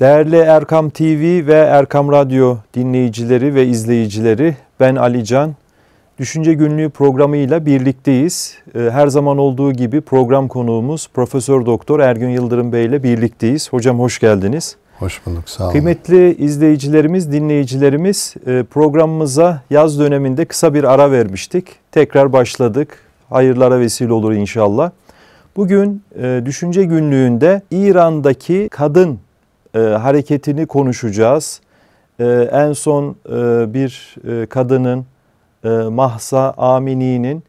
Değerli Erkam TV ve Erkam Radyo dinleyicileri ve izleyicileri ben Ali Can. Düşünce Günlüğü programıyla birlikteyiz. Ee, her zaman olduğu gibi program konuğumuz Profesör Doktor Ergün Yıldırım Bey ile birlikteyiz. Hocam hoş geldiniz. Hoş bulduk sağ olun. Kıymetli izleyicilerimiz, dinleyicilerimiz e, programımıza yaz döneminde kısa bir ara vermiştik. Tekrar başladık. Hayırlara vesile olur inşallah. Bugün e, Düşünce Günlüğü'nde İran'daki kadın e, hareketini konuşacağız. E, en son e, bir e, kadının e, Mahsa Amini'nin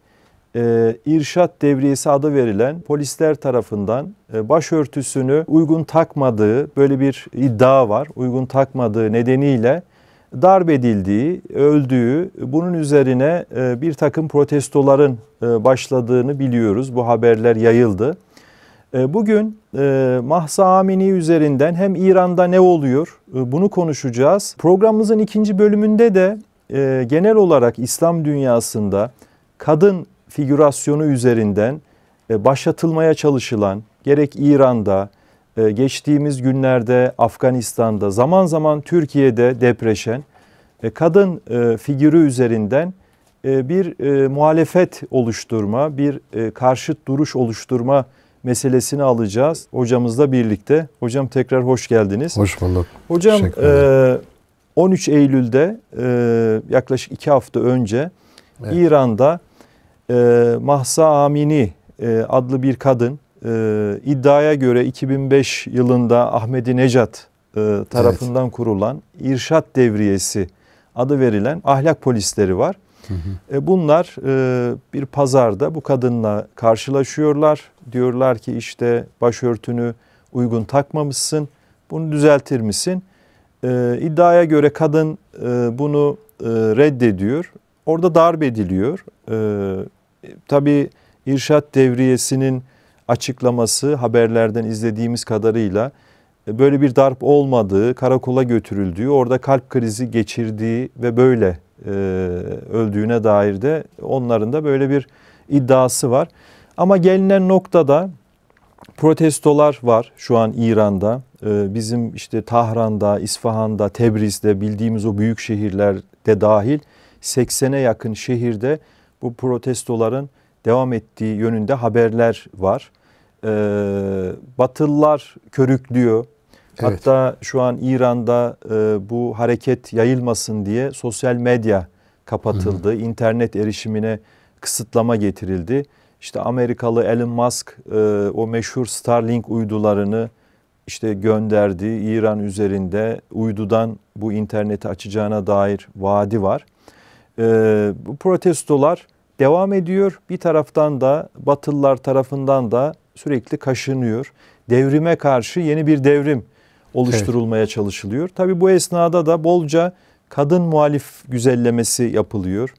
e, irşat devriyesi adı verilen polisler tarafından e, başörtüsünü uygun takmadığı böyle bir iddia var. Uygun takmadığı nedeniyle darp edildiği, öldüğü, bunun üzerine e, bir takım protestoların e, başladığını biliyoruz. Bu haberler yayıldı. E, bugün e, Mahsa Amini üzerinden hem İran'da ne oluyor e, bunu konuşacağız. Programımızın ikinci bölümünde de genel olarak İslam dünyasında kadın figürasyonu üzerinden başlatılmaya çalışılan gerek İran'da geçtiğimiz günlerde Afganistan'da zaman zaman Türkiye'de depreşen kadın figürü üzerinden bir muhalefet oluşturma, bir karşıt duruş oluşturma meselesini alacağız hocamızla birlikte. Hocam tekrar hoş geldiniz. Hoş bulduk. Hocam e, 13 Eylül'de e, yaklaşık iki hafta önce evet. İran'da e, Mahsa Amini e, adlı bir kadın e, iddiaya göre 2005 yılında Ahmedi Necat e, tarafından evet. kurulan İrşat Devriyesi adı verilen ahlak polisleri var. Hı hı. E, bunlar e, bir pazarda bu kadınla karşılaşıyorlar. Diyorlar ki işte başörtünü uygun takmamışsın. Bunu düzeltir misin? E, iddiaya göre kadın e, bunu e, reddediyor. Orada darp ediliyor. E, e tabii İrşat Devriyesi'nin açıklaması haberlerden izlediğimiz kadarıyla e, böyle bir darp olmadığı, karakola götürüldüğü, orada kalp krizi geçirdiği ve böyle e, öldüğüne dair de onların da böyle bir iddiası var. Ama gelinen noktada protestolar var şu an İran'da. E, bizim işte Tahran'da, İsfahan'da, Tebriz'de bildiğimiz o büyük şehirlerde dahil 80'e yakın şehirde bu protestoların devam ettiği yönünde haberler var. Ee, batılılar körüklüyor Evet. Hatta şu an İran'da e, bu hareket yayılmasın diye sosyal medya kapatıldı. Hı. İnternet erişimine kısıtlama getirildi. İşte Amerikalı Elon Musk e, o meşhur Starlink uydularını işte gönderdi. İran üzerinde uydudan bu interneti açacağına dair vaadi var. E, bu protestolar devam ediyor. Bir taraftan da Batılılar tarafından da sürekli kaşınıyor. Devrime karşı yeni bir devrim oluşturulmaya evet. çalışılıyor. Tabii bu esnada da bolca kadın muhalif güzellemesi yapılıyor.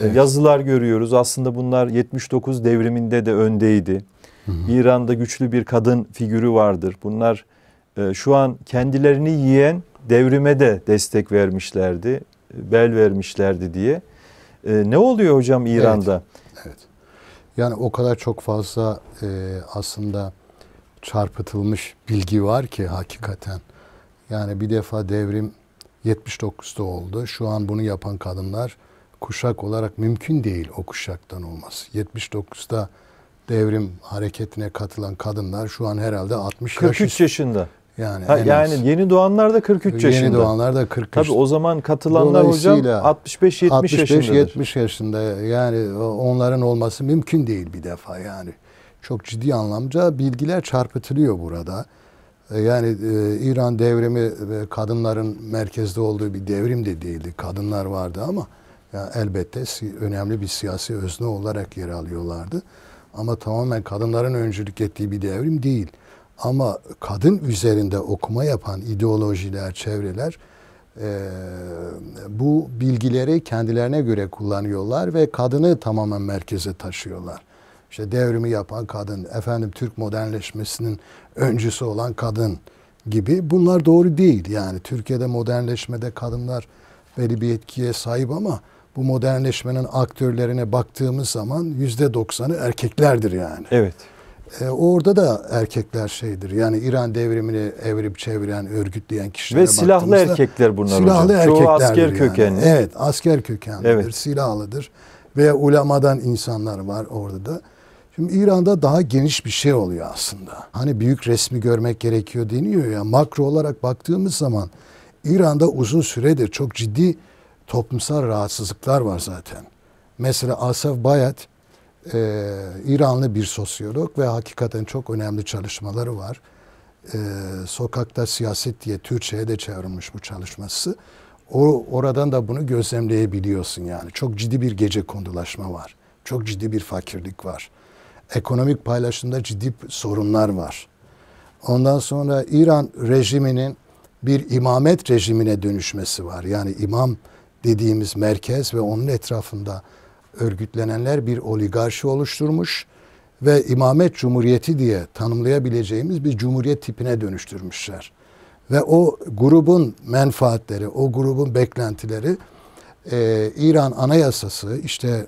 Ee, evet. Yazılar görüyoruz. Aslında bunlar 79 devriminde de öndeydi. Hı hı. İran'da güçlü bir kadın figürü vardır. Bunlar e, şu an kendilerini yiyen devrime de destek vermişlerdi. E, bel vermişlerdi diye. E, ne oluyor hocam İran'da? Evet. evet. Yani o kadar çok fazla e, aslında çarpıtılmış bilgi var ki hakikaten. Yani bir defa devrim 79'da oldu. Şu an bunu yapan kadınlar kuşak olarak mümkün değil o kuşaktan olması. 79'da devrim hareketine katılan kadınlar şu an herhalde 60 43 yaş yaşında. Yani ha, yani yeni doğanlar da 43 yaşında. Yeni doğanlar da 43. Tabii o zaman katılanlar hocam 65 70 yaşında. 65 70 yaşında yani onların olması mümkün değil bir defa yani çok ciddi anlamda bilgiler çarpıtılıyor burada. E, yani e, İran devrimi e, kadınların merkezde olduğu bir devrim de değildi. Kadınlar vardı ama yani elbette önemli bir siyasi özne olarak yer alıyorlardı. Ama tamamen kadınların öncülük ettiği bir devrim değil. Ama kadın üzerinde okuma yapan ideolojiler, çevreler e, bu bilgileri kendilerine göre kullanıyorlar ve kadını tamamen merkeze taşıyorlar işte devrimi yapan kadın, efendim Türk modernleşmesinin öncüsü olan kadın gibi bunlar doğru değil. Yani Türkiye'de modernleşmede kadınlar belli bir etkiye sahip ama bu modernleşmenin aktörlerine baktığımız zaman yüzde doksanı erkeklerdir yani. Evet. E, orada da erkekler şeydir. Yani İran devrimini evrip çeviren, örgütleyen kişiler. Ve silahlı erkekler bunlar silahlı hocam. Silahlı erkekler. asker yani. kökenli. Evet asker kökenlidir, evet. silahlıdır. Ve ulamadan insanlar var orada da. Şimdi İran'da daha geniş bir şey oluyor aslında. Hani büyük resmi görmek gerekiyor deniyor ya. Makro olarak baktığımız zaman İran'da uzun süredir çok ciddi toplumsal rahatsızlıklar var zaten. Mesela Asaf Bayat e, İranlı bir sosyolog ve hakikaten çok önemli çalışmaları var. E, Sokakta Siyaset diye Türkçe'ye de çevrilmiş bu çalışması. O, oradan da bunu gözlemleyebiliyorsun yani. Çok ciddi bir gece kondulaşma var. Çok ciddi bir fakirlik var ekonomik paylaşımda ciddi sorunlar var. Ondan sonra İran rejiminin bir imamet rejimine dönüşmesi var. Yani imam dediğimiz merkez ve onun etrafında örgütlenenler bir oligarşi oluşturmuş ve imamet cumhuriyeti diye tanımlayabileceğimiz bir cumhuriyet tipine dönüştürmüşler. Ve o grubun menfaatleri, o grubun beklentileri e, İran anayasası, işte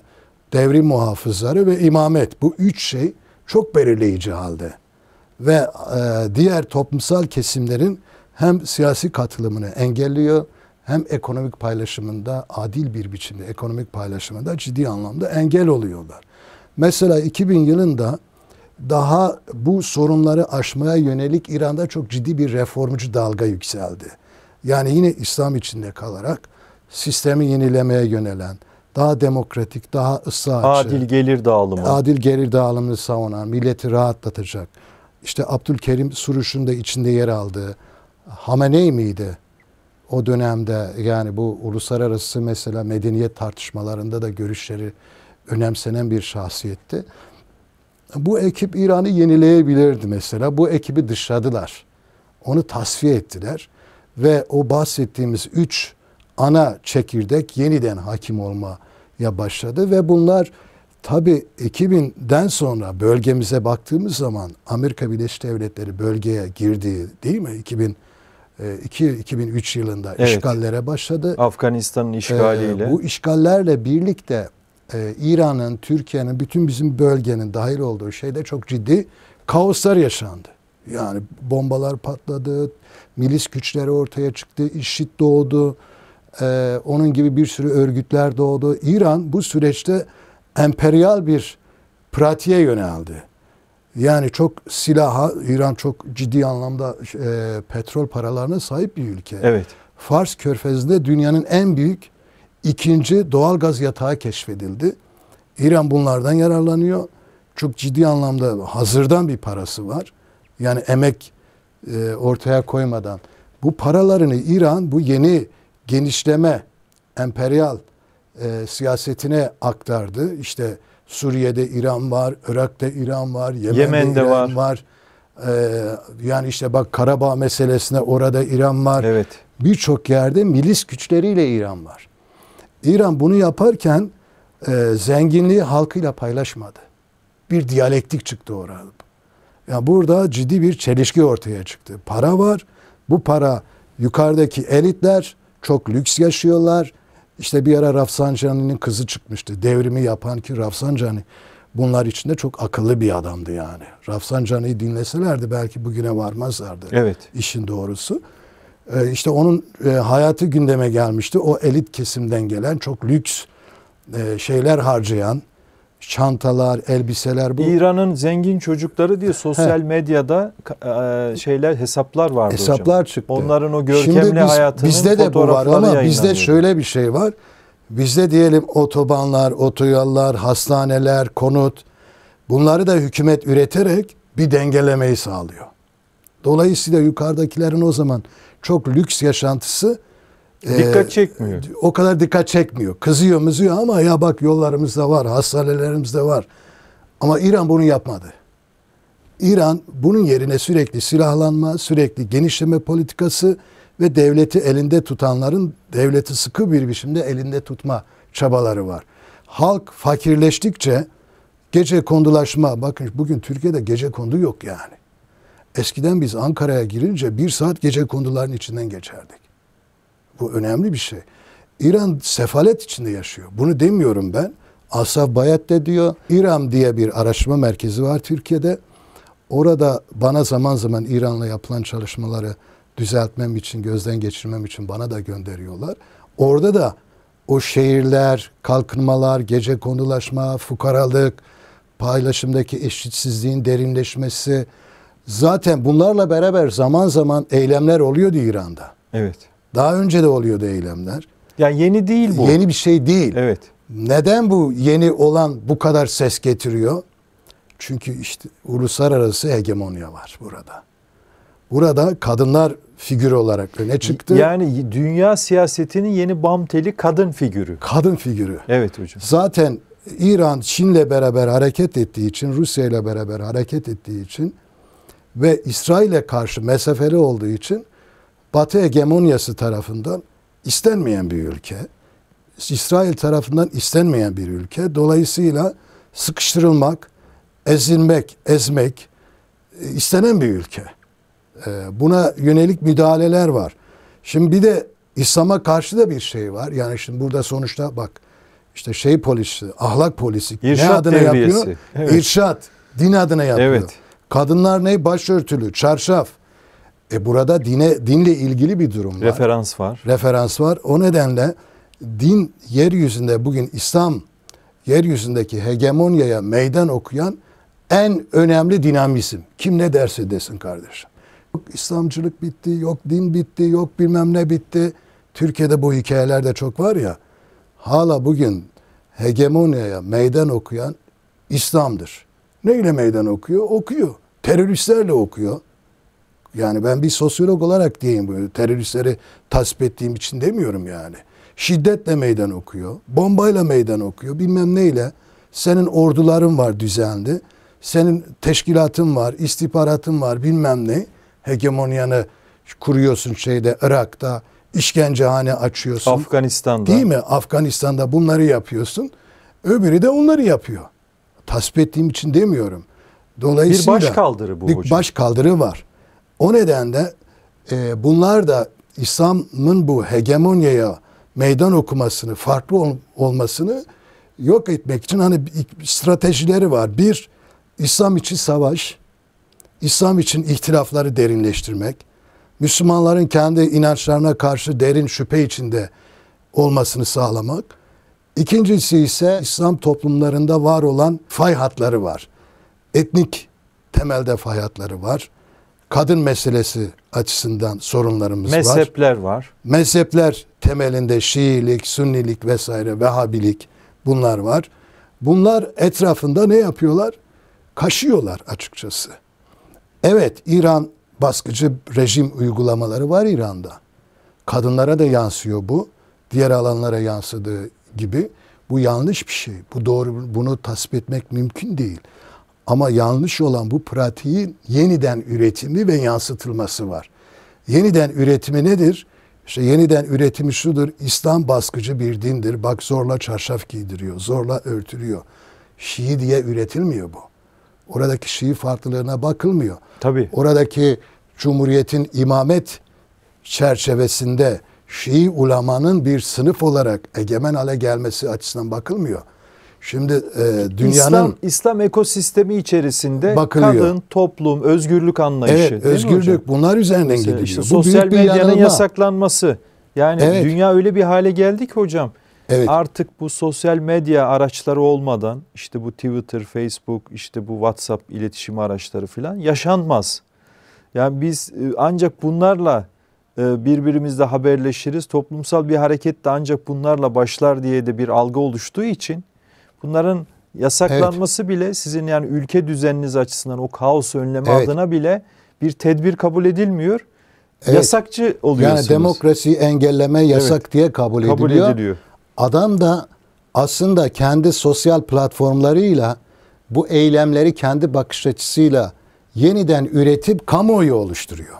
devrim muhafızları ve imamet. Bu üç şey çok belirleyici halde. Ve e, diğer toplumsal kesimlerin hem siyasi katılımını engelliyor hem ekonomik paylaşımında adil bir biçimde ekonomik paylaşımında ciddi anlamda engel oluyorlar. Mesela 2000 yılında daha bu sorunları aşmaya yönelik İran'da çok ciddi bir reformcu dalga yükseldi. Yani yine İslam içinde kalarak sistemi yenilemeye yönelen, daha demokratik, daha ısrarcı. Adil gelir dağılımı. Adil gelir dağılımını savunan, milleti rahatlatacak. İşte Abdülkerim Suruş'un da içinde yer aldığı Hamenei miydi? O dönemde yani bu uluslararası mesela medeniyet tartışmalarında da görüşleri önemsenen bir şahsiyetti. Bu ekip İran'ı yenileyebilirdi mesela. Bu ekibi dışladılar. Onu tasfiye ettiler ve o bahsettiğimiz üç ana çekirdek yeniden hakim olmaya başladı ve bunlar tabi 2000'den sonra bölgemize baktığımız zaman Amerika Birleşik Devletleri bölgeye girdi değil mi? 2000 2 2003 yılında evet. işgallere başladı. Afganistan'ın e, işgaliyle. bu işgallerle birlikte e, İran'ın, Türkiye'nin, bütün bizim bölgenin dahil olduğu şeyde çok ciddi kaoslar yaşandı. Yani bombalar patladı, milis güçleri ortaya çıktı, işit doğdu e, onun gibi bir sürü örgütler doğdu. İran bu süreçte emperyal bir pratiğe yöneldi. Yani çok silaha, İran çok ciddi anlamda e, petrol paralarına sahip bir ülke. Evet. Fars Körfezi'nde dünyanın en büyük ikinci doğal gaz yatağı keşfedildi. İran bunlardan yararlanıyor. Çok ciddi anlamda hazırdan bir parası var. Yani emek e, ortaya koymadan. Bu paralarını İran bu yeni genişleme, emperyal e, siyasetine aktardı. İşte Suriye'de İran var, Irak'ta İran var, Yemen'de, Yemen'de İran var. var. Ee, yani işte bak Karabağ meselesine orada İran var. Evet. Birçok yerde milis güçleriyle İran var. İran bunu yaparken e, zenginliği halkıyla paylaşmadı. Bir diyalektik çıktı orada. Yani burada ciddi bir çelişki ortaya çıktı. Para var. Bu para yukarıdaki elitler çok lüks yaşıyorlar. İşte bir ara Rafsanjani'nin kızı çıkmıştı. Devrimi yapan ki Rafsanjani bunlar içinde çok akıllı bir adamdı yani. Rafsanjani'yi dinleselerdi belki bugüne varmazlardı. Evet. İşin doğrusu. Ee, işte onun e, hayatı gündeme gelmişti. O elit kesimden gelen çok lüks e, şeyler harcayan, çantalar, elbiseler bu. İran'ın zengin çocukları diye sosyal medyada e, şeyler hesaplar vardı hesaplar hocam. çıktı. Onların o görkemli Şimdi biz, hayatının bizde de bu var ama bizde şöyle bir şey var. Bizde diyelim otobanlar, otoyollar, hastaneler, konut bunları da hükümet üreterek bir dengelemeyi sağlıyor. Dolayısıyla yukarıdakilerin o zaman çok lüks yaşantısı ee, dikkat çekmiyor. E, o kadar dikkat çekmiyor. Kızıyor mızıyor ama ya bak yollarımızda var, hastanelerimizde var. Ama İran bunu yapmadı. İran bunun yerine sürekli silahlanma, sürekli genişleme politikası ve devleti elinde tutanların devleti sıkı bir biçimde elinde tutma çabaları var. Halk fakirleştikçe gece kondulaşma, bakın bugün Türkiye'de gece kondu yok yani. Eskiden biz Ankara'ya girince bir saat gece konduların içinden geçerdik. Bu önemli bir şey. İran sefalet içinde yaşıyor. Bunu demiyorum ben. Asaf Bayat de diyor. İran diye bir araştırma merkezi var Türkiye'de. Orada bana zaman zaman İran'la yapılan çalışmaları düzeltmem için, gözden geçirmem için bana da gönderiyorlar. Orada da o şehirler, kalkınmalar, gece konulaşma, fukaralık, paylaşımdaki eşitsizliğin derinleşmesi zaten bunlarla beraber zaman zaman eylemler oluyordu İran'da. Evet. Daha önce de oluyordu eylemler. Yani yeni değil bu. Yeni bir şey değil. Evet. Neden bu yeni olan bu kadar ses getiriyor? Çünkü işte uluslararası hegemonya var burada. Burada kadınlar figür olarak öne çıktı. Yani dünya siyasetinin yeni bamteli kadın figürü. Kadın figürü. Evet hocam. Zaten İran Çin'le beraber hareket ettiği için, Rusya ile beraber hareket ettiği için ve İsrail'e karşı mesafeli olduğu için Batı hegemonyası tarafından istenmeyen bir ülke. İsrail tarafından istenmeyen bir ülke. Dolayısıyla sıkıştırılmak, ezilmek, ezmek e, istenen bir ülke. E, buna yönelik müdahaleler var. Şimdi bir de İslam'a karşı da bir şey var. Yani şimdi burada sonuçta bak işte şey polisi, ahlak polisi İrşad ne adına terbiyesi. yapıyor? Evet. İrşat, din adına yapıyor. Evet. Kadınlar ne? Başörtülü, çarşaf. E burada dine dinle ilgili bir durum var. Referans var. Referans var. O nedenle din yeryüzünde bugün İslam yeryüzündeki hegemonyaya meydan okuyan en önemli dinamizm. Kim ne derse desin kardeşim. Yok İslamcılık bitti, yok din bitti, yok bilmem ne bitti. Türkiye'de bu hikayeler de çok var ya. Hala bugün hegemonyaya meydan okuyan İslam'dır. Neyle meydan okuyor? Okuyor. Teröristlerle okuyor. Yani ben bir sosyolog olarak diyeyim bunu. Teröristleri tasvip ettiğim için demiyorum yani. Şiddetle meydan okuyor. Bombayla meydan okuyor. Bilmem neyle. Senin orduların var düzenli. Senin teşkilatın var, istihbaratın var bilmem ne. Hegemonyanı kuruyorsun şeyde Irak'ta. işkencehane açıyorsun. Afganistan'da. Değil mi? Afganistan'da bunları yapıyorsun. Öbürü de onları yapıyor. Tasvip ettiğim için demiyorum. Dolayısıyla bir baş kaldırı bu bir hocam. baş kaldırı var. O nedenle e, bunlar da İslam'ın bu hegemonyaya meydan okumasını, farklı ol, olmasını yok etmek için hani stratejileri var. Bir, İslam için savaş, İslam için ihtilafları derinleştirmek, Müslümanların kendi inançlarına karşı derin şüphe içinde olmasını sağlamak. İkincisi ise İslam toplumlarında var olan fay hatları var. Etnik temelde fay hatları var kadın meselesi açısından sorunlarımız Mezhepler var. Mezhepler var. Mezhepler temelinde Şiilik, Sünnilik vesaire, Vehhabilik bunlar var. Bunlar etrafında ne yapıyorlar? Kaşıyorlar açıkçası. Evet İran baskıcı rejim uygulamaları var İran'da. Kadınlara da yansıyor bu. Diğer alanlara yansıdığı gibi. Bu yanlış bir şey. Bu doğru bunu tasvip etmek mümkün değil. Ama yanlış olan bu pratiğin yeniden üretimi ve yansıtılması var. Yeniden üretimi nedir? İşte yeniden üretimi şudur. İslam baskıcı bir dindir. Bak zorla çarşaf giydiriyor, zorla örtülüyor. Şii diye üretilmiyor bu. Oradaki Şii farklılığına bakılmıyor. Tabii. Oradaki Cumhuriyet'in imamet çerçevesinde Şii ulamanın bir sınıf olarak egemen hale gelmesi açısından bakılmıyor. Şimdi e, dünyanın İslam, İslam ekosistemi içerisinde bakılıyor. kadın, toplum, özgürlük anlayışı. Evet, özgürlük bunlar üzerinden Mesela Işte, Bu sosyal büyük medyanın yanılma. yasaklanması. Yani evet. dünya öyle bir hale geldi ki hocam. Evet. Artık bu sosyal medya araçları olmadan işte bu Twitter, Facebook, işte bu WhatsApp iletişim araçları filan yaşanmaz. Yani biz e, ancak bunlarla e, birbirimizle haberleşiriz. Toplumsal bir hareket de ancak bunlarla başlar diye de bir algı oluştuğu için Bunların yasaklanması evet. bile sizin yani ülke düzeniniz açısından o kaosu önleme evet. adına bile bir tedbir kabul edilmiyor. Evet. Yasakçı oluyorsunuz. Yani demokrasiyi engelleme yasak evet. diye kabul, kabul ediliyor. ediliyor. Adam da aslında kendi sosyal platformlarıyla bu eylemleri kendi bakış açısıyla yeniden üretip kamuoyu oluşturuyor.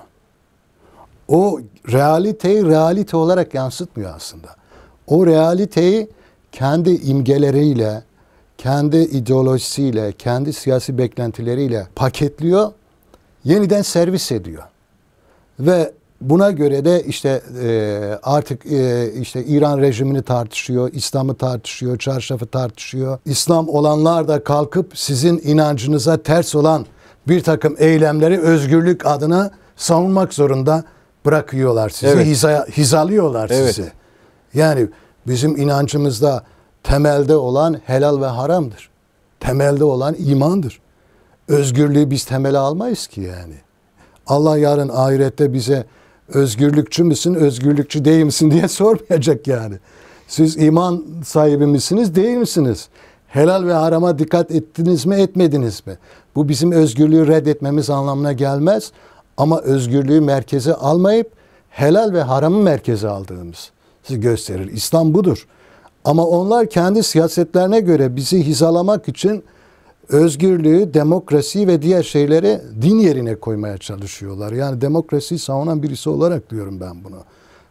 O realiteyi realite olarak yansıtmıyor aslında. O realiteyi kendi imgeleriyle, kendi ideolojisiyle, kendi siyasi beklentileriyle paketliyor, yeniden servis ediyor. Ve buna göre de işte e, artık e, işte İran rejimini tartışıyor, İslam'ı tartışıyor, çarşafı tartışıyor. İslam olanlar da kalkıp sizin inancınıza ters olan bir takım eylemleri özgürlük adına savunmak zorunda bırakıyorlar sizi, evet. hiza, hizalıyorlar evet. sizi. Yani bizim inancımızda Temelde olan helal ve haramdır. Temelde olan imandır. Özgürlüğü biz temele almayız ki yani. Allah yarın ahirette bize özgürlükçü müsün, özgürlükçü değil misin diye sormayacak yani. Siz iman sahibi misiniz, değil misiniz? Helal ve harama dikkat ettiniz mi, etmediniz mi? Bu bizim özgürlüğü reddetmemiz anlamına gelmez. Ama özgürlüğü merkeze almayıp helal ve haramı merkeze aldığımız gösterir. İslam budur. Ama onlar kendi siyasetlerine göre bizi hizalamak için özgürlüğü, demokrasi ve diğer şeyleri din yerine koymaya çalışıyorlar. Yani demokrasi savunan birisi olarak diyorum ben bunu.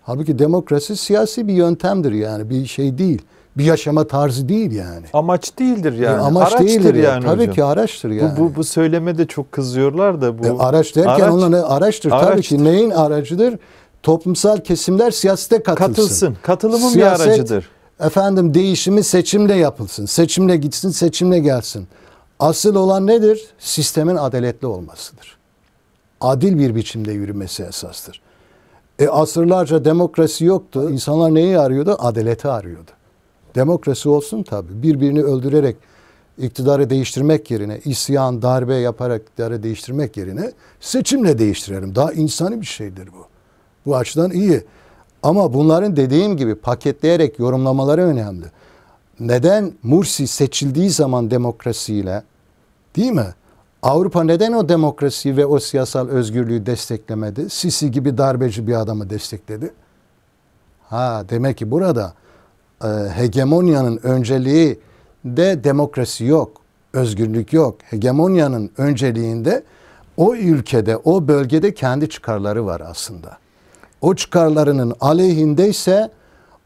Halbuki demokrasi siyasi bir yöntemdir yani bir şey değil. Bir yaşama tarzı değil yani. Amaç değildir e, yani. E, amaç araçtır değildir yani. yani tabii hocam. ki araçtır yani. Bu, bu bu söyleme de çok kızıyorlar da bu. E, araç derken araç, onların araçtır, araçtır tabii ki. Neyin aracıdır? Toplumsal kesimler siyasete katılsın. Katılsın. Katılımın Siyaset, bir aracıdır Efendim değişimi seçimle yapılsın. Seçimle gitsin, seçimle gelsin. Asıl olan nedir? Sistemin adaletli olmasıdır. Adil bir biçimde yürümesi esastır. E asırlarca demokrasi yoktu. İnsanlar neyi arıyordu? Adaleti arıyordu. Demokrasi olsun tabi. Birbirini öldürerek iktidarı değiştirmek yerine, isyan, darbe yaparak iktidarı değiştirmek yerine seçimle değiştirelim. Daha insani bir şeydir bu. Bu açıdan iyi. Ama bunların dediğim gibi paketleyerek yorumlamaları önemli. Neden Mursi seçildiği zaman demokrasiyle değil mi? Avrupa neden o demokrasi ve o siyasal özgürlüğü desteklemedi? Sisi gibi darbeci bir adamı destekledi. Ha demek ki burada e, hegemonyanın önceliği de demokrasi yok, özgürlük yok. Hegemonyanın önceliğinde o ülkede, o bölgede kendi çıkarları var aslında o çıkarlarının aleyhindeyse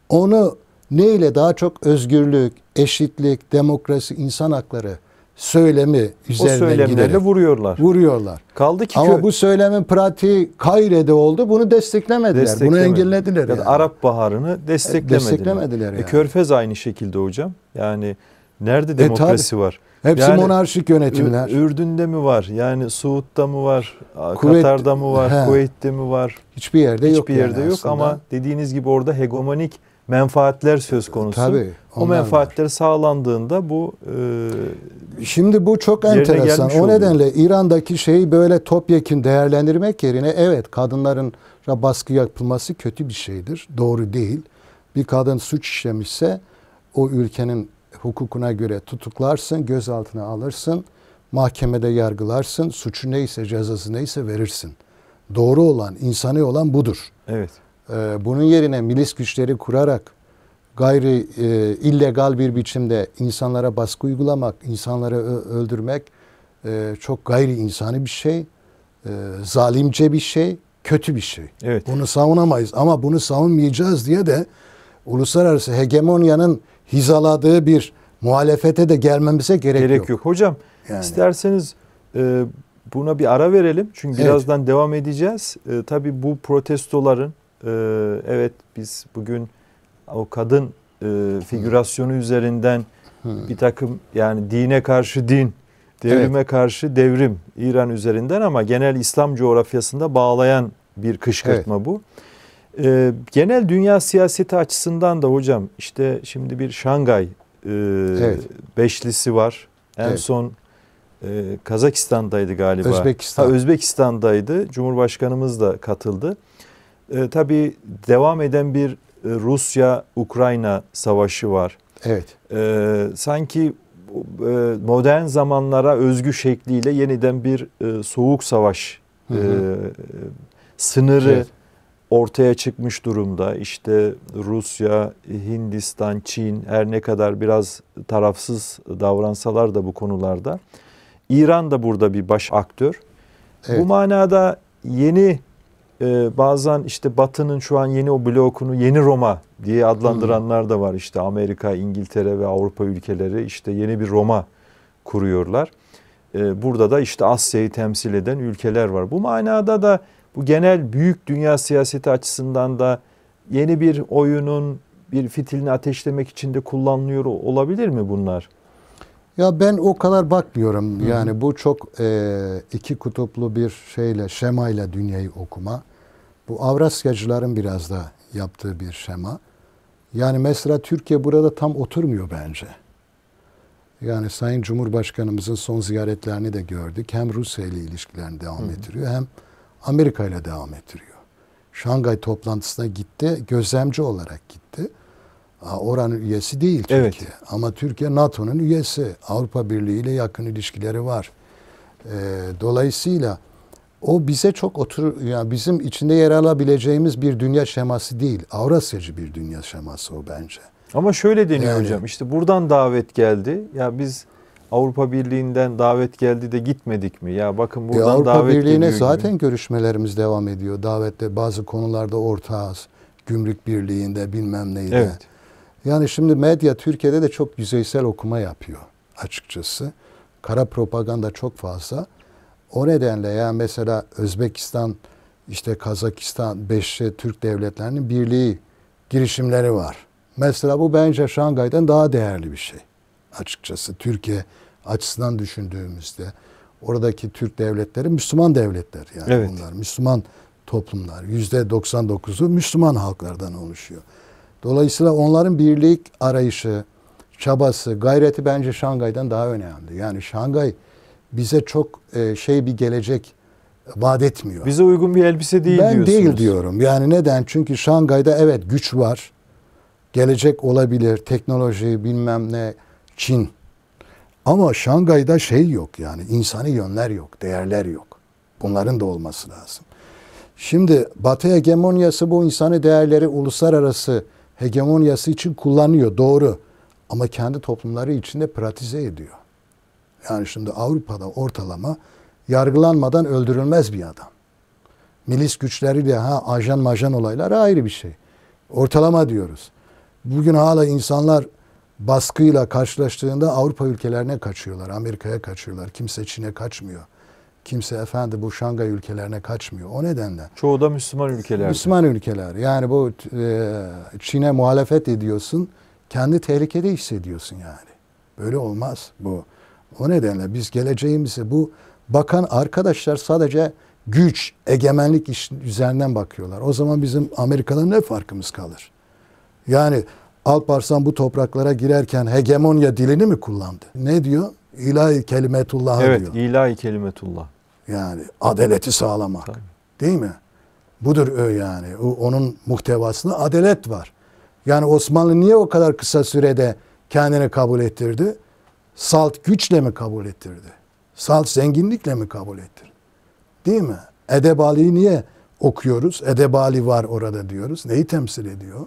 onu ne ile daha çok özgürlük, eşitlik, demokrasi, insan hakları söylemi üzerine o söylemlerle vuruyorlar. Vuruyorlar. Kaldı ki Ama bu söylemin pratiği Kaire'de oldu. Bunu desteklemediler. desteklemediler. Bunu engellediler. Ya yani. Arap Baharı'nı e, desteklemediler. desteklemediler e, yani. e, Körfez aynı şekilde hocam. Yani nerede e, demokrasi e, var? Hepsi yani, monarşik yönetimler. Ürdün'de mi var? Yani Suud'da mı var? Kuvvet, Katar'da mı var? He. Kuveyt'te mi var? Hiçbir yerde Hiçbir yok. Hiçbir yerde yani yok aslında. ama dediğiniz gibi orada hegemonik menfaatler söz konusu. Tabii. O menfaatler var. sağlandığında bu e, Şimdi bu çok enteresan. O nedenle oluyor. İran'daki şeyi böyle topyekin değerlendirmek yerine evet kadınların baskı yapılması kötü bir şeydir. Doğru değil. Bir kadın suç işlemişse o ülkenin hukukuna göre tutuklarsın, gözaltına alırsın, mahkemede yargılarsın, suçu neyse, cezası neyse verirsin. Doğru olan, insani olan budur. Evet. Ee, bunun yerine milis güçleri kurarak gayri e, illegal bir biçimde insanlara baskı uygulamak, insanları öldürmek e, çok gayri insani bir şey, e, zalimce bir şey, kötü bir şey. Evet. Bunu savunamayız ama bunu savunmayacağız diye de uluslararası hegemonyanın hizaladığı bir muhalefete de gelmemize gerek, gerek yok. yok. Hocam yani. isterseniz e, buna bir ara verelim. Çünkü evet. birazdan devam edeceğiz. E, tabii bu protestoların e, evet biz bugün o kadın e, figürasyonu hmm. üzerinden hmm. bir takım yani dine karşı din, devrime evet. karşı devrim İran üzerinden ama genel İslam coğrafyasında bağlayan bir kışkırtma evet. bu. E, genel dünya siyaseti açısından da hocam işte şimdi bir Şangay e, evet. beşlisi var. En evet. son e, Kazakistan'daydı galiba. Özbekistan. Ha, Özbekistan'daydı. Cumhurbaşkanımız da katıldı. E, tabii devam eden bir e, Rusya-Ukrayna savaşı var. Evet. E, sanki e, modern zamanlara özgü şekliyle yeniden bir e, soğuk savaş hı hı. sınırı evet ortaya çıkmış durumda. İşte Rusya, Hindistan, Çin her ne kadar biraz tarafsız davransalar da bu konularda İran da burada bir baş aktör. Evet. Bu manada yeni e, bazen işte Batı'nın şu an yeni o blokunu yeni Roma diye adlandıranlar da var. İşte Amerika, İngiltere ve Avrupa ülkeleri işte yeni bir Roma kuruyorlar. E, burada da işte Asya'yı temsil eden ülkeler var. Bu manada da bu genel büyük dünya siyaseti açısından da yeni bir oyunun bir fitilini ateşlemek için de kullanılıyor olabilir mi bunlar? Ya ben o kadar bakmıyorum. Hı. Yani bu çok e, iki kutuplu bir şeyle, şemayla dünyayı okuma. Bu Avrasyacıların biraz da yaptığı bir şema. Yani mesela Türkiye burada tam oturmuyor bence. Yani Sayın Cumhurbaşkanımızın son ziyaretlerini de gördük. Hem Rusya ile ilişkilerini devam Hı. ettiriyor hem Amerika ile devam ettiriyor. Şangay toplantısına gitti, gözlemci olarak gitti. Oranın üyesi değil Türkiye. Evet. Ama Türkiye NATO'nun üyesi. Avrupa Birliği ile yakın ilişkileri var. Ee, dolayısıyla o bize çok otur, yani bizim içinde yer alabileceğimiz bir dünya şeması değil. Avrasyacı bir dünya şeması o bence. Ama şöyle deniyor yani, hocam. işte buradan davet geldi. Ya biz Avrupa Birliği'nden davet geldi de gitmedik mi? Ya bakın e, buradan e Avrupa davet Birliği'ne zaten gibi. görüşmelerimiz devam ediyor. Davette bazı konularda ortağız. Gümrük Birliği'nde bilmem neydi. Evet. Yani şimdi medya Türkiye'de de çok yüzeysel okuma yapıyor açıkçası. Kara propaganda çok fazla. O nedenle yani mesela Özbekistan, işte Kazakistan, beşli Türk devletlerinin birliği girişimleri var. Mesela bu bence Şangay'dan daha değerli bir şey açıkçası. Türkiye açısından düşündüğümüzde oradaki Türk devletleri Müslüman devletler yani evet. bunlar Müslüman toplumlar. Yüzde 99'u Müslüman halklardan oluşuyor. Dolayısıyla onların birlik arayışı, çabası, gayreti bence Şangay'dan daha önemli. Yani Şangay bize çok e, şey bir gelecek vaat etmiyor. Bize uygun bir elbise değil ben diyorsunuz. Ben değil diyorum. Yani neden? Çünkü Şangay'da evet güç var. Gelecek olabilir. Teknoloji bilmem ne. Çin ama Şangay'da şey yok yani insani yönler yok, değerler yok. Bunların da olması lazım. Şimdi Batı hegemonyası bu insani değerleri uluslararası hegemonyası için kullanıyor doğru. Ama kendi toplumları içinde pratize ediyor. Yani şimdi Avrupa'da ortalama yargılanmadan öldürülmez bir adam. Milis güçleri de ha ajan majan olayları ayrı bir şey. Ortalama diyoruz. Bugün hala insanlar baskıyla karşılaştığında Avrupa ülkelerine kaçıyorlar, Amerika'ya kaçıyorlar. Kimse Çin'e kaçmıyor. Kimse efendi bu Şangay ülkelerine kaçmıyor. O nedenle. Çoğu da Müslüman ülkeler. Müslüman ülkeler. Yani bu e, Çin'e muhalefet ediyorsun. Kendi tehlikede hissediyorsun yani. Böyle olmaz bu. O nedenle biz geleceğimizi bu bakan arkadaşlar sadece güç, egemenlik üzerinden bakıyorlar. O zaman bizim Amerika'dan ne farkımız kalır? Yani Alparslan bu topraklara girerken hegemonya dilini mi kullandı? Ne diyor? İlahi kelimetullah evet, diyor. Evet, ilahi kelimetullah. Yani adaleti sağlamak. Tabii. Değil mi? Budur ö yani. O, onun muhtevasında adalet var. Yani Osmanlı niye o kadar kısa sürede kendini kabul ettirdi? Salt güçle mi kabul ettirdi? Salt zenginlikle mi kabul ettirdi? Değil mi? Edebali'yi niye okuyoruz? Edebali var orada diyoruz. Neyi temsil ediyor?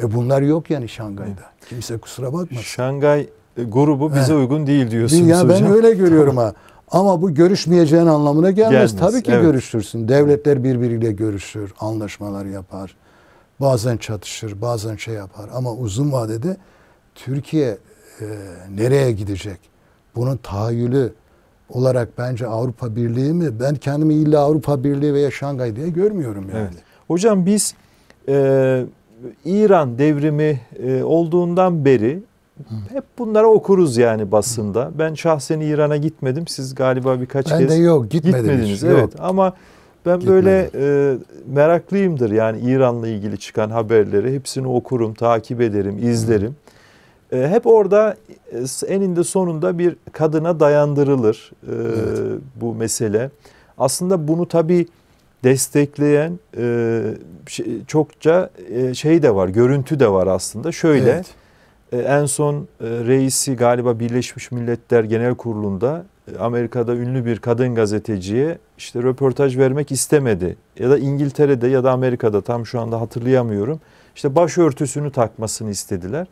E bunlar yok yani Şangay'da. Kimse kusura bakmasın. Şangay e, grubu bize He. uygun değil diyorsunuz ya hocam. Ben öyle görüyorum tamam. ha. Ama bu görüşmeyeceğin anlamına gelmez. gelmez Tabii ki evet. görüşürsün. Devletler birbiriyle görüşür, anlaşmalar yapar. Bazen çatışır, bazen şey yapar. Ama uzun vadede Türkiye e, nereye gidecek? Bunun tahayyülü olarak bence Avrupa Birliği mi? Ben kendimi illa Avrupa Birliği veya Şangay diye görmüyorum yani. Evet. Hocam biz e, İran devrimi e, olduğundan beri hep bunları okuruz yani basında. Ben şahsen İran'a gitmedim. Siz galiba birkaç ben kez de yok, gitmedim gitmediniz. Hiç, evet yok. ama ben Gitmedim. böyle e, meraklıyımdır yani İran'la ilgili çıkan haberleri hepsini okurum, takip ederim, izlerim. E, hep orada e, eninde sonunda bir kadına dayandırılır e, evet. bu mesele. Aslında bunu tabii destekleyen e, şey, çokça e, şey de var, görüntü de var aslında. Şöyle evet. e, en son e, reisi galiba Birleşmiş Milletler Genel Kurulu'nda e, Amerika'da ünlü bir kadın gazeteciye işte röportaj vermek istemedi. Ya da İngiltere'de ya da Amerika'da tam şu anda hatırlayamıyorum. İşte başörtüsünü takmasını istediler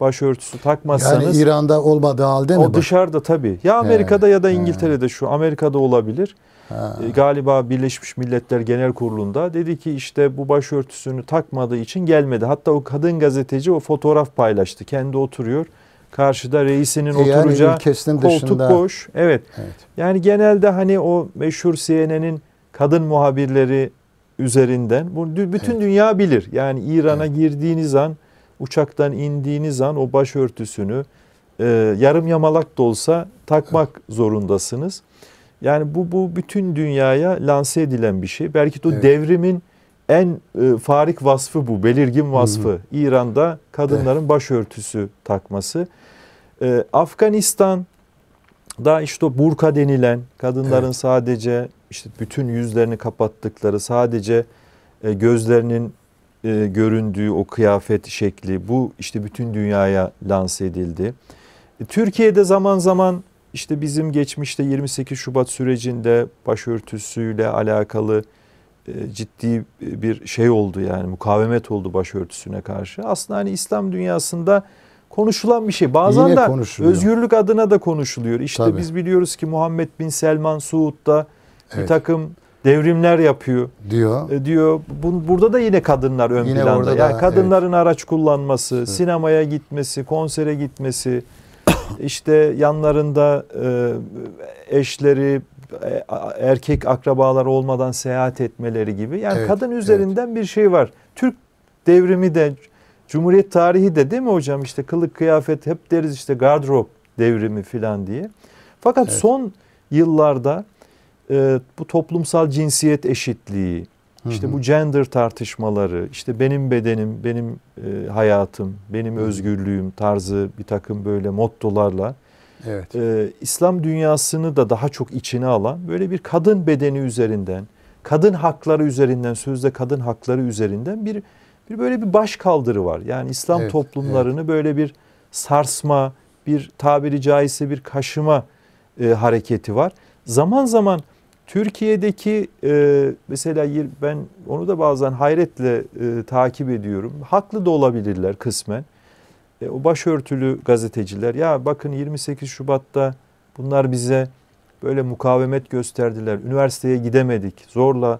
başörtüsü takmazsanız. Yani İran'da olmadığı halde mi? O bak? dışarıda tabii. Ya Amerika'da he, ya da İngiltere'de he. şu. Amerika'da olabilir. Ha. E, galiba Birleşmiş Milletler Genel Kurulu'nda dedi ki işte bu başörtüsünü takmadığı için gelmedi. Hatta o kadın gazeteci o fotoğraf paylaştı. Kendi oturuyor. Karşıda reisinin e, yani oturacağı koltuk dışında. boş. Evet. evet. Yani genelde hani o meşhur CNN'in kadın muhabirleri üzerinden Bu bütün evet. dünya bilir. Yani İran'a evet. girdiğiniz an, uçaktan indiğiniz an o başörtüsünü e, yarım yamalak da olsa takmak evet. zorundasınız. Yani bu, bu bütün dünyaya lanse edilen bir şey. Belki de evet. devrimin en e, farik vasfı bu, belirgin vasfı. Hı hı. İran'da kadınların evet. başörtüsü takması. E, Afganistan da işte o burka denilen kadınların evet. sadece işte bütün yüzlerini kapattıkları, sadece e, gözlerinin e, göründüğü o kıyafet şekli bu işte bütün dünyaya lanse edildi. E, Türkiye'de zaman zaman işte bizim geçmişte 28 Şubat sürecinde başörtüsüyle alakalı e, ciddi e, bir şey oldu yani mukavemet oldu başörtüsüne karşı. Aslında hani İslam dünyasında konuşulan bir şey. Bazen Yine de özgürlük adına da konuşuluyor. İşte Tabii. biz biliyoruz ki Muhammed bin Selman Suud'da evet. bir takım devrimler yapıyor diyor. E, diyor. Bun, burada da yine kadınlar ön yine planda. Yani da, kadınların evet. araç kullanması, evet. sinemaya gitmesi, konsere gitmesi, işte yanlarında e, eşleri, e, erkek akrabalar olmadan seyahat etmeleri gibi. Yani evet, kadın üzerinden evet. bir şey var. Türk devrimi de Cumhuriyet tarihi de değil mi hocam işte kılık kıyafet hep deriz işte gardrop devrimi filan diye. Fakat evet. son yıllarda e, bu toplumsal cinsiyet eşitliği, işte bu gender tartışmaları, işte benim bedenim, benim e, hayatım, benim özgürlüğüm tarzı bir takım böyle mottolarla evet. e, İslam dünyasını da daha çok içine alan böyle bir kadın bedeni üzerinden, kadın hakları üzerinden, sözde kadın hakları üzerinden bir bir böyle bir baş kaldırı var. Yani İslam evet, toplumlarını evet. böyle bir sarsma, bir tabiri caizse bir kaşıma e, hareketi var. Zaman zaman Türkiye'deki e, mesela ben onu da bazen hayretle e, takip ediyorum. Haklı da olabilirler kısmen. E, o başörtülü gazeteciler ya bakın 28 Şubat'ta bunlar bize böyle mukavemet gösterdiler. Üniversiteye gidemedik. Zorla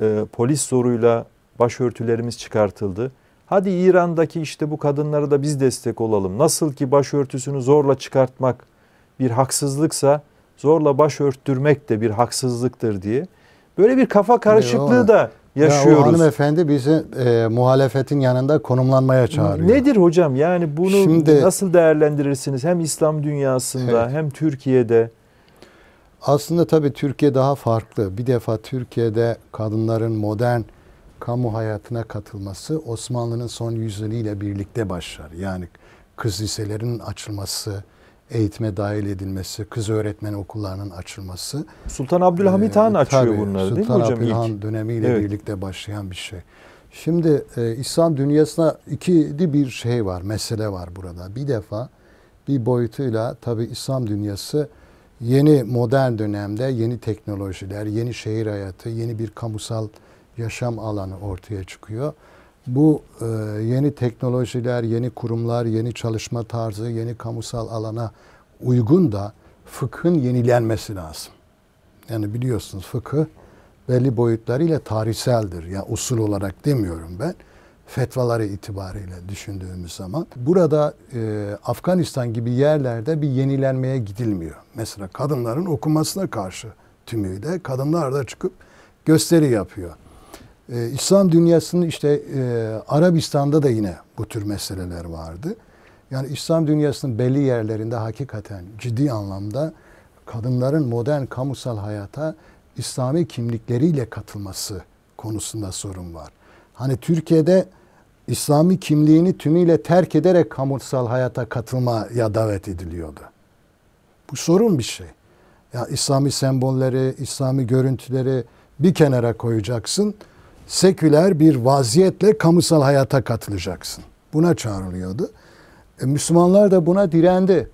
e, polis zoruyla başörtülerimiz çıkartıldı. Hadi İran'daki işte bu kadınlara da biz destek olalım. Nasıl ki başörtüsünü zorla çıkartmak bir haksızlıksa zorla başörttürmek de bir haksızlıktır diye. Böyle bir kafa karışıklığı da yaşıyoruz. Ya o hanımefendi bizi e, muhalefetin yanında konumlanmaya çağırıyor. Nedir hocam yani bunu Şimdi, nasıl değerlendirirsiniz hem İslam dünyasında evet. hem Türkiye'de? Aslında tabii Türkiye daha farklı. Bir defa Türkiye'de kadınların modern kamu hayatına katılması Osmanlı'nın son yüzyılıyla birlikte başlar. Yani kız liselerinin açılması, eğitime dahil edilmesi, kız öğretmen okullarının açılması. Sultan Abdülhamit ee, Han açıyor tabii, bunları Sultan değil mi hocam? Sultan Han dönemiyle evet. birlikte başlayan bir şey. Şimdi e, İslam dünyasına ikili bir şey var, mesele var burada. Bir defa bir boyutuyla tabi İslam dünyası yeni modern dönemde yeni teknolojiler, yeni şehir hayatı, yeni bir kamusal yaşam alanı ortaya çıkıyor bu e, yeni teknolojiler, yeni kurumlar, yeni çalışma tarzı, yeni kamusal alana uygun da fıkhın yenilenmesi lazım. Yani biliyorsunuz fıkı belli boyutlarıyla tarihseldir. Ya yani usul olarak demiyorum ben. Fetvaları itibariyle düşündüğümüz zaman. Burada e, Afganistan gibi yerlerde bir yenilenmeye gidilmiyor. Mesela kadınların okumasına karşı tümüyle kadınlar da çıkıp gösteri yapıyor. E, İslam dünyasının işte e, Arabistan'da da yine bu tür meseleler vardı. Yani İslam dünyasının belli yerlerinde hakikaten ciddi anlamda kadınların modern kamusal hayata İslami kimlikleriyle katılması konusunda sorun var. Hani Türkiye'de İslami kimliğini tümüyle terk ederek kamusal hayata katılmaya davet ediliyordu. Bu sorun bir şey. Ya İslami sembolleri, İslami görüntüleri bir kenara koyacaksın seküler bir vaziyetle kamusal hayata katılacaksın. Buna çağrılıyordu. E, Müslümanlar da buna direndi.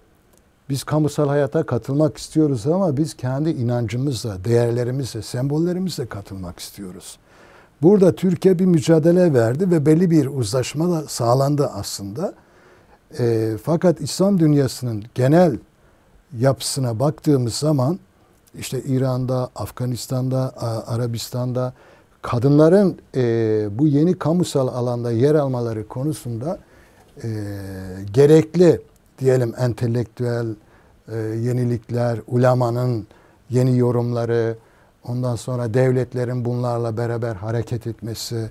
Biz kamusal hayata katılmak istiyoruz ama biz kendi inancımızla, değerlerimizle, sembollerimizle katılmak istiyoruz. Burada Türkiye bir mücadele verdi ve belli bir uzlaşma da sağlandı aslında. E, fakat İslam dünyasının genel yapısına baktığımız zaman işte İran'da, Afganistan'da, Arabistan'da, kadınların e, bu yeni kamusal alanda yer almaları konusunda e, gerekli diyelim entelektüel e, yenilikler, ulemanın yeni yorumları, ondan sonra devletlerin bunlarla beraber hareket etmesi,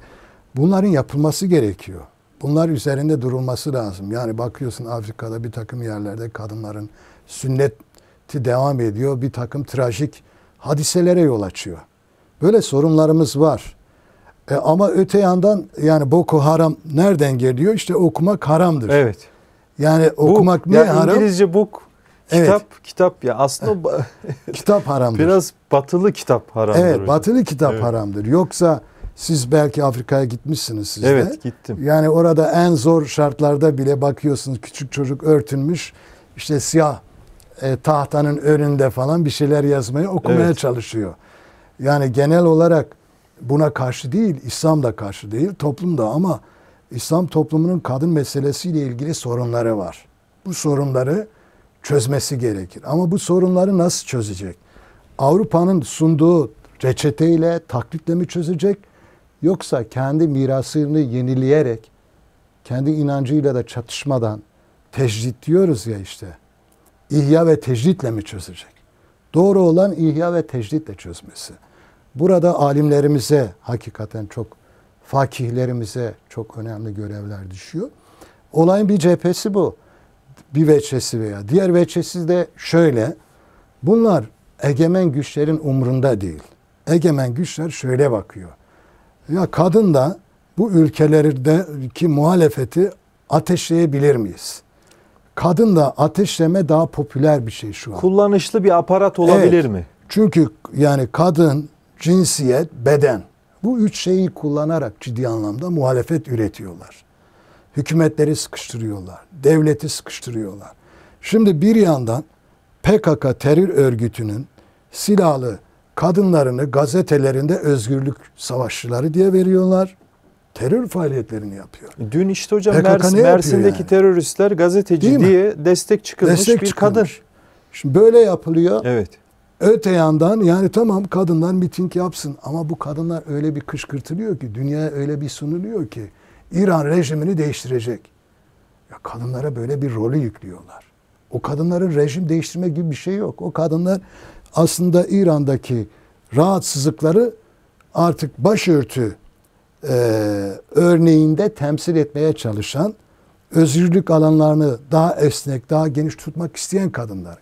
bunların yapılması gerekiyor. Bunlar üzerinde durulması lazım. Yani bakıyorsun Afrika'da bir takım yerlerde kadınların sünneti devam ediyor. Bir takım trajik hadiselere yol açıyor. Böyle sorunlarımız var. E, ama öte yandan yani boku haram nereden geliyor? İşte okumak haramdır. Evet. Yani book, okumak ne yani haram? İngilizce book Kitap evet. kitap ya aslında eh, kitap haramdır. Biraz batılı kitap haramdır. Evet, hocam. batılı kitap evet. haramdır. Yoksa siz belki Afrika'ya gitmişsiniz siz evet, de. gittim. Yani orada en zor şartlarda bile bakıyorsunuz küçük çocuk örtünmüş işte siyah e, tahtanın önünde falan bir şeyler yazmaya, okumaya evet. çalışıyor. Yani genel olarak buna karşı değil, İslam da karşı değil, toplum da ama İslam toplumunun kadın meselesiyle ilgili sorunları var. Bu sorunları çözmesi gerekir. Ama bu sorunları nasıl çözecek? Avrupa'nın sunduğu reçeteyle, taklitle mi çözecek? Yoksa kendi mirasını yenileyerek, kendi inancıyla da çatışmadan tecrit diyoruz ya işte. İhya ve tecritle mi çözecek? Doğru olan ihya ve tecritle çözmesi. Burada alimlerimize hakikaten çok fakihlerimize çok önemli görevler düşüyor. Olayın bir cephesi bu. Bir veçesi veya diğer veçesi de şöyle. Bunlar egemen güçlerin umrunda değil. Egemen güçler şöyle bakıyor. Ya kadın da bu ülkelerdeki muhalefeti ateşleyebilir miyiz? Kadınla ateşleme daha popüler bir şey şu an. Kullanışlı bir aparat olabilir evet. mi? Çünkü yani kadın, cinsiyet, beden. Bu üç şeyi kullanarak ciddi anlamda muhalefet üretiyorlar. Hükümetleri sıkıştırıyorlar, devleti sıkıştırıyorlar. Şimdi bir yandan PKK terör örgütünün silahlı kadınlarını gazetelerinde özgürlük savaşçıları diye veriyorlar terör faaliyetlerini yapıyor. Dün işte hocam Mers, Mersin'deki yani? teröristler gazeteci diye destek çıkılmış destek bir çıkılmış. kadın. Şimdi böyle yapılıyor. Evet. Öte yandan yani tamam kadınlar miting yapsın ama bu kadınlar öyle bir kışkırtılıyor ki dünyaya öyle bir sunuluyor ki İran rejimini değiştirecek. Ya kadınlara böyle bir rolü yüklüyorlar. O kadınların rejim değiştirme gibi bir şey yok. O kadınlar aslında İran'daki rahatsızlıkları artık başörtü e, örneğinde temsil etmeye çalışan özgürlük alanlarını daha esnek, daha geniş tutmak isteyen kadınlar.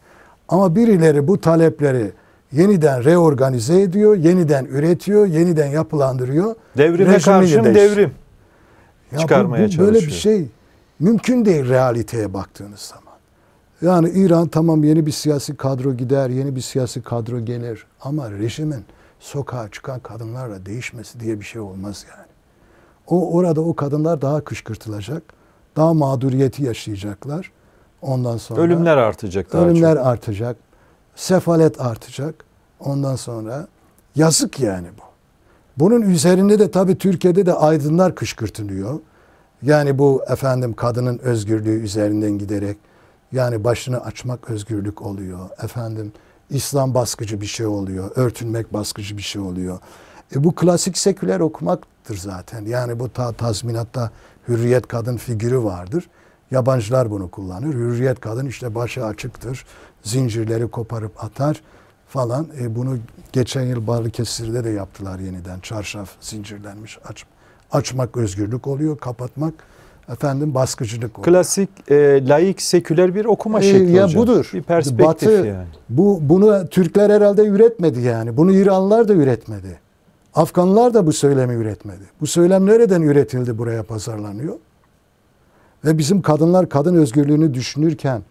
Ama birileri bu talepleri yeniden reorganize ediyor, yeniden üretiyor, yeniden yapılandırıyor. Devrime karşım değiş. devrim ya çıkarmaya bu, bu çalışıyor. Böyle bir şey mümkün değil realiteye baktığınız zaman. Yani İran tamam yeni bir siyasi kadro gider, yeni bir siyasi kadro gelir ama rejimin sokağa çıkan kadınlarla değişmesi diye bir şey olmaz yani. O orada o kadınlar daha kışkırtılacak. Daha mağduriyeti yaşayacaklar. Ondan sonra ölümler artacak daha Ölümler çok. artacak. Sefalet artacak. Ondan sonra yazık yani bu. Bunun üzerinde de tabii Türkiye'de de aydınlar kışkırtılıyor. Yani bu efendim kadının özgürlüğü üzerinden giderek yani başını açmak özgürlük oluyor. Efendim İslam baskıcı bir şey oluyor. Örtünmek baskıcı bir şey oluyor. E bu klasik seküler okumaktır zaten. Yani bu ta tazminatta hürriyet kadın figürü vardır. Yabancılar bunu kullanır. Hürriyet kadın işte başı açıktır. Zincirleri koparıp atar falan. E bunu geçen yıl Balıkesir'de de yaptılar yeniden. Çarşaf zincirlenmiş aç, açmak özgürlük oluyor, kapatmak efendim baskıcılık olarak. Klasik e, laik seküler bir okuma e, şekli ya hocam. budur. Bir perspektif Batı, yani. Bu bunu Türkler herhalde üretmedi yani. Bunu İranlılar da üretmedi. Afganlar da bu söylemi üretmedi. Bu söylem nereden üretildi buraya pazarlanıyor? Ve bizim kadınlar kadın özgürlüğünü düşünürken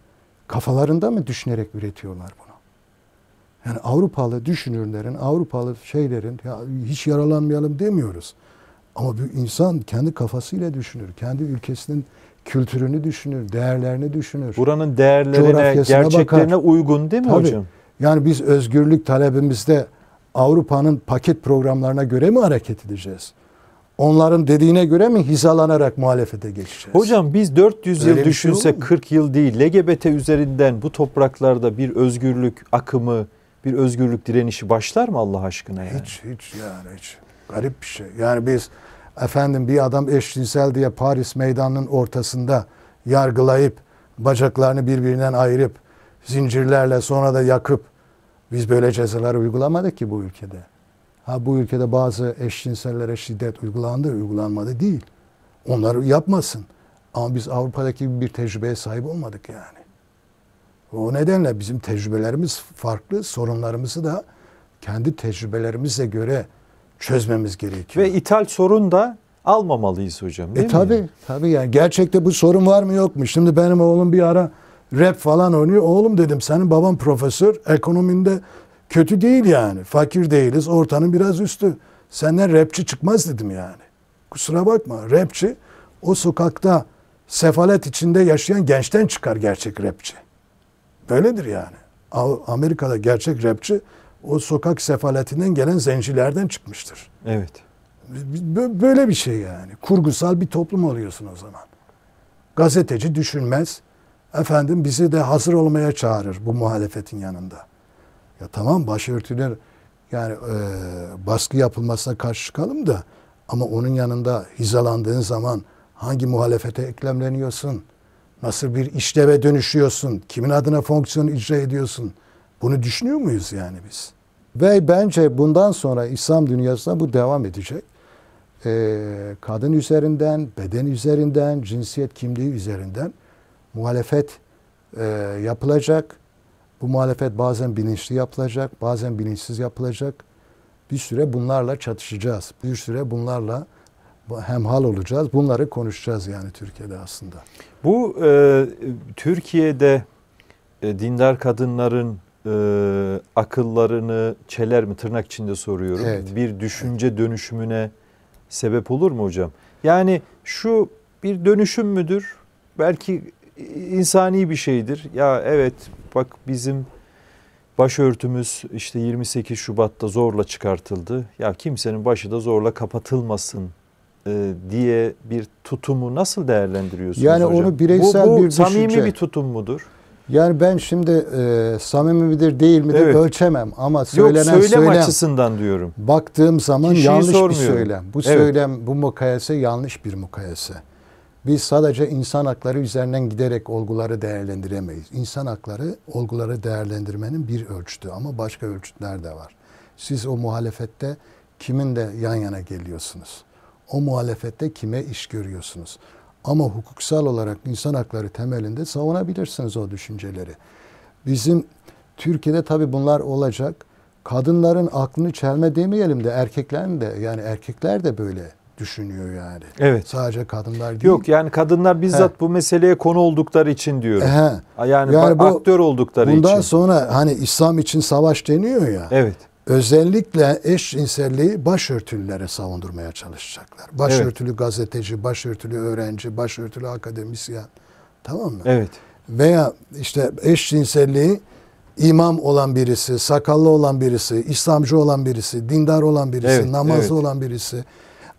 kafalarında mı düşünerek üretiyorlar bunu? Yani Avrupalı düşünürlerin, Avrupalı şeylerin ya hiç yaralanmayalım demiyoruz. Ama bir insan kendi kafasıyla düşünür. Kendi ülkesinin kültürünü düşünür, değerlerini düşünür. Buranın değerlerine, gerçeklerine bakar. uygun değil mi Tabii. hocam? Yani biz özgürlük talebimizde Avrupa'nın paket programlarına göre mi hareket edeceğiz? Onların dediğine göre mi hizalanarak muhalefete geçeceğiz? Hocam biz 400 Öyle yıl şey düşünse şey 40 yıl değil LGBT üzerinden bu topraklarda bir özgürlük akımı, bir özgürlük direnişi başlar mı Allah aşkına? Yani? Hiç hiç yani hiç. Garip bir şey. Yani biz efendim bir adam eşcinsel diye Paris meydanının ortasında yargılayıp bacaklarını birbirinden ayırıp zincirlerle sonra da yakıp biz böyle cezalar uygulamadık ki bu ülkede. Ha bu ülkede bazı eşcinsellere şiddet uygulandı, uygulanmadı değil. Onları yapmasın. Ama biz Avrupa'daki bir tecrübeye sahip olmadık yani. O nedenle bizim tecrübelerimiz farklı, sorunlarımızı da kendi tecrübelerimize göre çözmemiz gerekiyor. Ve ithal sorun da almamalıyız hocam değil e, tabii, mi? Tabii tabii yani gerçekte bu sorun var mı yok mu? Şimdi benim oğlum bir ara rap falan oynuyor. Oğlum dedim senin baban profesör ekonominde kötü değil yani. Fakir değiliz ortanın biraz üstü. Senden rapçi çıkmaz dedim yani. Kusura bakma rapçi o sokakta sefalet içinde yaşayan gençten çıkar gerçek rapçi. Böyledir yani. Amerika'da gerçek rapçi o sokak sefaletinden gelen zencilerden çıkmıştır. Evet. Böyle bir şey yani. Kurgusal bir toplum oluyorsun o zaman. Gazeteci düşünmez. Efendim bizi de hazır olmaya çağırır bu muhalefetin yanında. Ya tamam başörtüler yani e, baskı yapılmasına karşı çıkalım da ama onun yanında hizalandığın zaman hangi muhalefete eklemleniyorsun? Nasıl bir işleve dönüşüyorsun? Kimin adına fonksiyon icra ediyorsun? Bunu düşünüyor muyuz yani biz? Ve bence bundan sonra İslam dünyasında bu devam edecek. Ee, kadın üzerinden, beden üzerinden, cinsiyet kimliği üzerinden muhalefet e, yapılacak. Bu muhalefet bazen bilinçli yapılacak, bazen bilinçsiz yapılacak. Bir süre bunlarla çatışacağız. Bir süre bunlarla hemhal olacağız. Bunları konuşacağız yani Türkiye'de aslında. Bu e, Türkiye'de e, dindar kadınların e, akıllarını çeler mi tırnak içinde soruyorum. Evet. Bir düşünce dönüşümüne sebep olur mu hocam? Yani şu bir dönüşüm müdür? Belki insani bir şeydir. Ya evet bak bizim başörtümüz işte 28 Şubat'ta zorla çıkartıldı. Ya kimsenin başı da zorla kapatılmasın e, diye bir tutumu nasıl değerlendiriyorsunuz yani hocam? Yani onu bireysel bu, bu bir samimi düşünce. bir tutum mudur? Yani ben şimdi e, samimi midir değil midir evet. ölçemem ama söylenen Yok, söylem, söylem açısından diyorum. Baktığım zaman Kişiyi yanlış sormuyorum. bir söylem. Bu evet. söylem, bu mukayese yanlış bir mukayese. Biz sadece insan hakları üzerinden giderek olguları değerlendiremeyiz. İnsan hakları olguları değerlendirmenin bir ölçütü ama başka ölçütler de var. Siz o muhalefette kiminle yan yana geliyorsunuz? O muhalefette kime iş görüyorsunuz? Ama hukuksal olarak insan hakları temelinde savunabilirsiniz o düşünceleri. Bizim Türkiye'de tabii bunlar olacak. Kadınların aklını çelme demeyelim de erkeklerin de yani erkekler de böyle düşünüyor yani. Evet. Sadece kadınlar değil. Yok yani kadınlar bizzat He. bu meseleye konu oldukları için diyorum. He. Yani, yani bu, aktör oldukları bundan için. Bundan sonra hani İslam için savaş deniyor ya. Evet özellikle eşcinselliği başörtülülere savundurmaya çalışacaklar. Başörtülü evet. gazeteci, başörtülü öğrenci, başörtülü akademisyen. Tamam mı? Evet. Veya işte eşcinselliği imam olan birisi, sakallı olan birisi, İslamcı olan birisi, dindar olan birisi, evet, namazlı evet. olan birisi.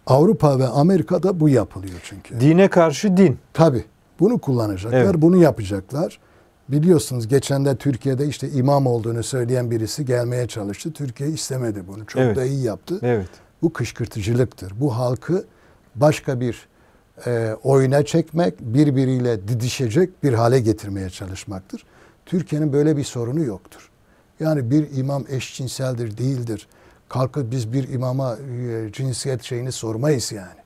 Avrupa ve Amerika'da bu yapılıyor çünkü. Dine karşı din. Tabi. Bunu kullanacaklar, evet. bunu yapacaklar. Biliyorsunuz geçen de Türkiye'de işte imam olduğunu söyleyen birisi gelmeye çalıştı. Türkiye istemedi bunu. Çok evet. da iyi yaptı. Evet. Bu kışkırtıcılıktır. Bu halkı başka bir e, oyuna çekmek, birbiriyle didişecek bir hale getirmeye çalışmaktır. Türkiye'nin böyle bir sorunu yoktur. Yani bir imam eşcinseldir, değildir. Kalkıp biz bir imama e, cinsiyet şeyini sormayız yani.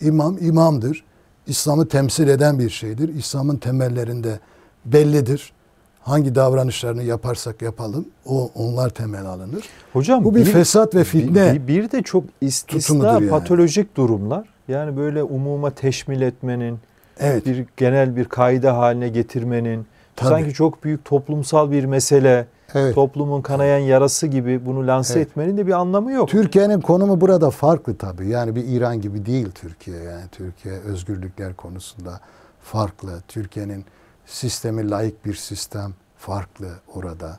İmam imamdır. İslam'ı temsil eden bir şeydir. İslam'ın temellerinde bellidir. Hangi davranışlarını yaparsak yapalım o onlar temel alınır. Hocam bu bir, bir fesat ve fitne. Bir, bir de çok istisna yani. patolojik durumlar. Yani böyle umuma teşmil etmenin, evet. bir genel bir kaide haline getirmenin Tabii. sanki çok büyük toplumsal bir mesele, evet. toplumun kanayan yarası gibi bunu lanse evet. etmenin de bir anlamı yok. Türkiye'nin konumu burada farklı tabii. Yani bir İran gibi değil Türkiye. Yani Türkiye özgürlükler konusunda farklı. Türkiye'nin sistemi layık bir sistem farklı orada.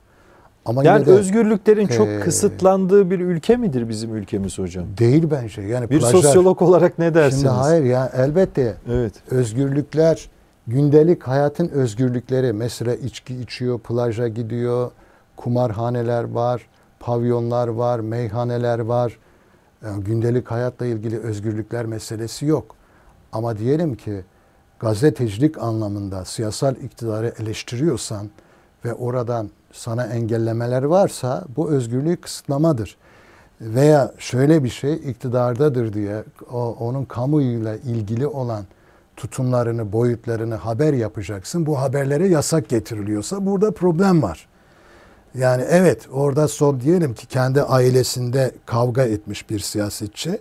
Ama yani de, özgürlüklerin çok e, kısıtlandığı bir ülke midir bizim ülkemiz hocam? Değil bence. Yani bir plajlar, sosyolog olarak ne dersiniz? Şimdi hayır ya elbette. Evet. Özgürlükler gündelik hayatın özgürlükleri mesela içki içiyor, plaja gidiyor, kumarhaneler var, pavyonlar var, meyhaneler var. Yani ee, gündelik hayatla ilgili özgürlükler meselesi yok. Ama diyelim ki gazetecilik anlamında siyasal iktidarı eleştiriyorsan ve oradan sana engellemeler varsa bu özgürlüğü kısıtlamadır. Veya şöyle bir şey iktidardadır diye o, onun kamuyla ilgili olan tutumlarını, boyutlarını haber yapacaksın. Bu haberlere yasak getiriliyorsa burada problem var. Yani evet orada son diyelim ki kendi ailesinde kavga etmiş bir siyasetçi.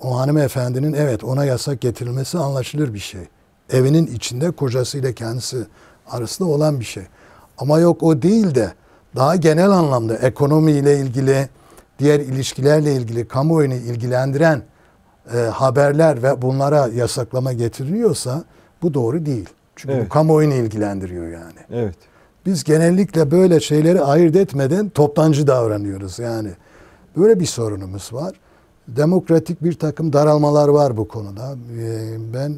O hanımefendinin evet ona yasak getirilmesi anlaşılır bir şey evinin içinde kocasıyla kendisi arasında olan bir şey. Ama yok o değil de daha genel anlamda ekonomiyle ilgili, diğer ilişkilerle ilgili kamuoyunu ilgilendiren e, haberler ve bunlara yasaklama getiriliyorsa bu doğru değil. Çünkü evet. bu kamuoyunu ilgilendiriyor yani. Evet. Biz genellikle böyle şeyleri ayırt etmeden toptancı davranıyoruz yani. Böyle bir sorunumuz var. Demokratik bir takım daralmalar var bu konuda. E, ben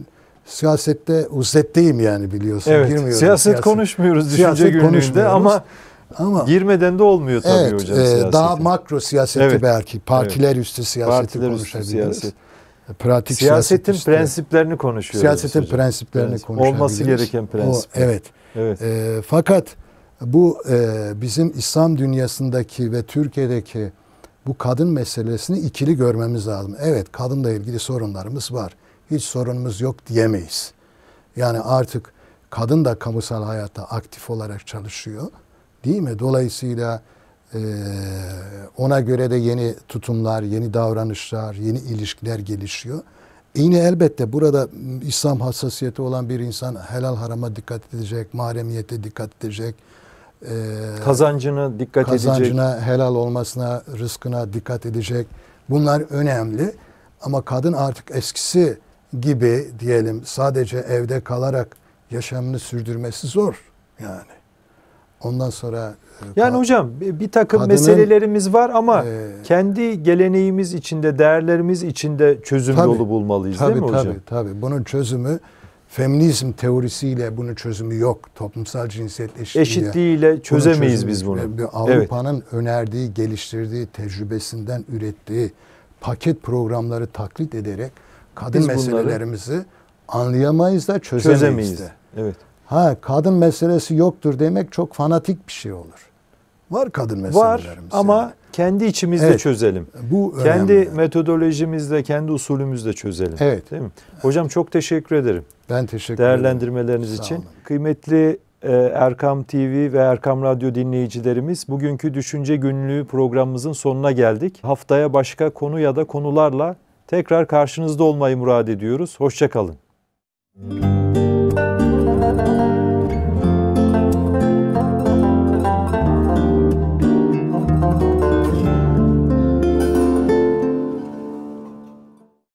siyasette uzetteyim yani biliyorsun. Evet, girmiyoruz. Siyaset, siyaset konuşmuyoruz düşünce siyaset konuşmuyoruz ama ama girmeden de olmuyor tabii evet, hocam. Evet, daha makro siyaseti evet, belki partiler evet. üstü siyaseti partiler konuşabiliriz. siyaset. E, pratik siyasetin siyaset prensiplerini konuşuyoruz. Siyasetin hocam. prensiplerini Prensip. konuşabiliriz. Olması gereken prensip. Evet. evet. E, fakat bu e, bizim İslam dünyasındaki ve Türkiye'deki bu kadın meselesini ikili görmemiz lazım. Evet kadınla ilgili sorunlarımız var hiç sorunumuz yok diyemeyiz. Yani artık kadın da kamusal hayatta aktif olarak çalışıyor. Değil mi? Dolayısıyla ona göre de yeni tutumlar, yeni davranışlar, yeni ilişkiler gelişiyor. yine elbette burada İslam hassasiyeti olan bir insan helal harama dikkat edecek, mahremiyete dikkat edecek. kazancını dikkat kazancına, edecek. Kazancına, helal olmasına, rızkına dikkat edecek. Bunlar önemli. Ama kadın artık eskisi gibi diyelim sadece evde kalarak yaşamını sürdürmesi zor yani. Ondan sonra e, yani hocam bir takım kadının, meselelerimiz var ama e, kendi geleneğimiz içinde, değerlerimiz içinde çözüm tabii, yolu bulmalıyız tabii, değil mi tabii, hocam? Tabii tabii. Bunun çözümü feminizm teorisiyle bunun çözümü yok. Toplumsal cinsiyet eşitliği eşitliğiyle çözemeyiz çözümü, biz bunu. Avrupa'nın evet. önerdiği, geliştirdiği, tecrübesinden ürettiği paket programları taklit ederek kadın Biz meselelerimizi anlayamayız da çözemeyiz, çözemeyiz de. Evet. Ha kadın meselesi yoktur demek çok fanatik bir şey olur. Var kadın meselelerimiz. Var ama yani. kendi içimizde evet, çözelim. Bu önemli. kendi önemli. metodolojimizle, kendi usulümüzle çözelim. Evet. Değil mi? Hocam çok teşekkür ederim. Ben teşekkür Değerlendirmeleriniz ederim. için. Kıymetli e, Erkam TV ve Erkam Radyo dinleyicilerimiz bugünkü Düşünce Günlüğü programımızın sonuna geldik. Haftaya başka konu ya da konularla Tekrar karşınızda olmayı murad ediyoruz. Hoşçakalın. Müzik